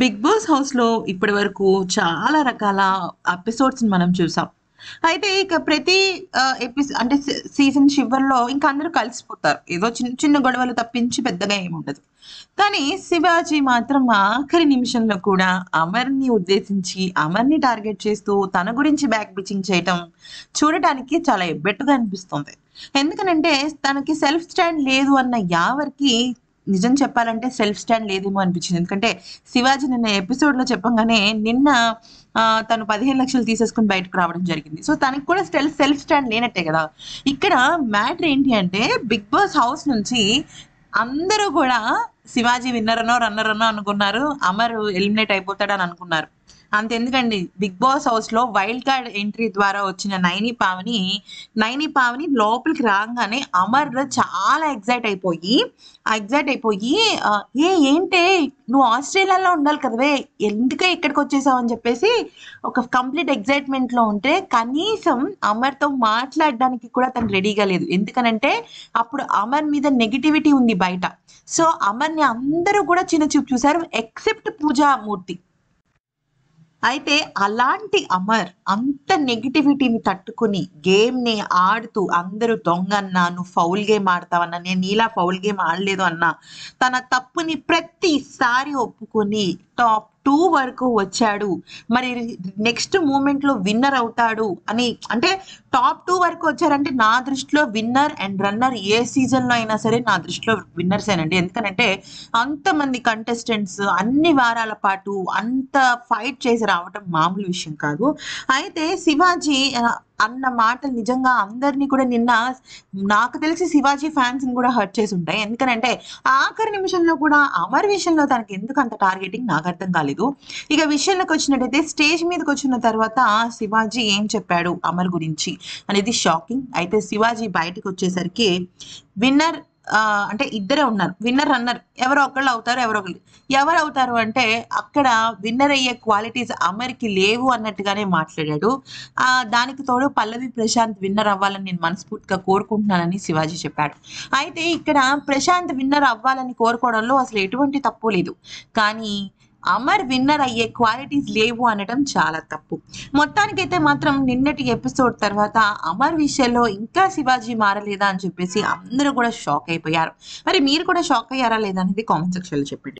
big boss హౌస్లో ఇప్పటి వరకు చాలా రకాల ఎపిసోడ్స్ని మనం చూసాం అయితే ఇక ప్రతి ఎపిసోడ్ అంటే సీజన్ చివరిలో ఇంకా అందరూ కలిసిపోతారు ఏదో చిన్న చిన్న గొడవలు తప్పించి పెద్దగా ఏముండదు కానీ శివాజీ మాత్రం ఆఖరి నిమిషంలో కూడా అమర్ని ఉద్దేశించి అమర్ని టార్గెట్ చేస్తూ తన గురించి బ్యాక్ బిచింగ్ చేయటం చూడటానికి చాలా ఎబ్బెట్టుగా అనిపిస్తుంది ఎందుకనంటే తనకి సెల్ఫ్ స్టాండ్ లేదు అన్న యావరికి నిజం చెప్పాలంటే సెల్ఫ్ స్టాండ్ లేదేమో అనిపించింది ఎందుకంటే శివాజీ నిన్న ఎపిసోడ్లో చెప్పంగానే నిన్న తను పదిహేను లక్షలు తీసేసుకుని బయటకు రావడం జరిగింది సో తనకు కూడా స్టెల్ సెల్ఫ్ స్టాండ్ లేనట్టే కదా ఇక్కడ మ్యాటర్ ఏంటి అంటే బిగ్ బాస్ హౌస్ నుంచి అందరూ కూడా శివాజీ విన్నరనో రన్నరనో అనుకున్నారు అమరు ఎలిమినేట్ అయిపోతాడని అనుకున్నారు అంతెందుకండి బిగ్ బాస్ హౌస్ లో వైల్డ్ కార్డ్ ఎంట్రీ ద్వారా వచ్చిన నైని పావని నైని పావని లోపలికి రాగానే అమర్ చాలా ఎగ్జైట్ అయిపోయి ఎగ్జైట్ అయిపోయి ఏ ఏంటే నువ్వు ఆస్ట్రేలియాలో ఉండాలి కదవే ఎందుకే ఇక్కడికి వచ్చేసావు అని చెప్పేసి ఒక కంప్లీట్ ఎగ్జైట్మెంట్ లో ఉంటే కనీసం అమర్తో మాట్లాడడానికి కూడా తను రెడీగా లేదు ఎందుకనంటే అప్పుడు అమర్ మీద నెగిటివిటీ ఉంది బయట సో అమర్ని అందరూ కూడా చిన్న చూపు చూసారు ఎక్సెప్ట్ పూజామూర్తి మూర్తి అయితే అలాంటి అమర్ అంత నెగిటివిటీని తట్టుకుని గేమ్ని ఆడుతూ అందరూ దొంగ అన్నా నువ్వు ఫౌల్ గేమ్ ఆడతావన్నా నేను ఇలా ఫౌల్ గేమ్ ఆడలేదు అన్నా తన తప్పుని ప్రతిసారి ఒప్పుకొని టాప్ టూ వరకు వచ్చాడు మరి నెక్స్ట్ మూమెంట్లో విన్నర్ అవుతాడు అని అంటే టాప్ టూ వరకు వచ్చారంటే నా దృష్టిలో విన్నర్ అండ్ రన్నర్ ఏ సీజన్ లో అయినా సరే నా దృష్టిలో విన్నర్స్ అయినండి ఎందుకనంటే అంతమంది కంటెస్టెంట్స్ అన్ని వారాల పాటు అంత ఫైట్ చేసి రావటం మామూలు విషయం కాదు అయితే శివాజీ అన్న మాట నిజంగా అందరినీ కూడా నిన్న నాకు తెలిసి శివాజీ ఫ్యాన్స్ కూడా హర్ట్ చేసి ఉంటాయి ఎందుకనంటే ఆఖరి నిమిషంలో కూడా అమర్ విషయంలో తనకి ఎందుకు అంత టార్గెటింగ్ నాకు అర్థం కాలేదు ఇక విషయంలోకి వచ్చినట్టయితే స్టేజ్ మీదకి వచ్చిన తర్వాత శివాజీ ఏం చెప్పాడు అమర్ గురించి అనేది షాకింగ్ అయితే శివాజీ బయటకు వచ్చేసరికి విన్నర్ అంటే ఇద్దరే ఉన్నారు విన్నర్ అన్నారు ఎవరో ఒకళ్ళు అవుతారు ఎవరో ఒకళ్ళు ఎవరు అవుతారు అంటే అక్కడ విన్నర్ అయ్యే క్వాలిటీస్ అమరికి లేవు అన్నట్టుగానే మాట్లాడాడు ఆ దానికి తోడు పల్లవి ప్రశాంత్ విన్నర్ అవ్వాలని నేను మనస్ఫూర్తిగా కోరుకుంటున్నానని శివాజీ చెప్పాడు అయితే ఇక్కడ ప్రశాంత్ విన్నర్ అవ్వాలని కోరుకోవడంలో అసలు ఎటువంటి తప్పు లేదు కానీ అమర్ విన్నర్ అయ్యే క్వాలిటీస్ లేవు అనడం చాలా తప్పు మొత్తానికైతే మాత్రం నిన్నటి ఎపిసోడ్ తర్వాత అమర్ విషయంలో ఇంకా శివాజీ మారలేదా అని చెప్పేసి అందరూ కూడా షాక్ అయిపోయారు మరి మీరు కూడా షాక్ అయ్యారా లేదా అనేది కామెంట్ సెక్షన్లో చెప్పండి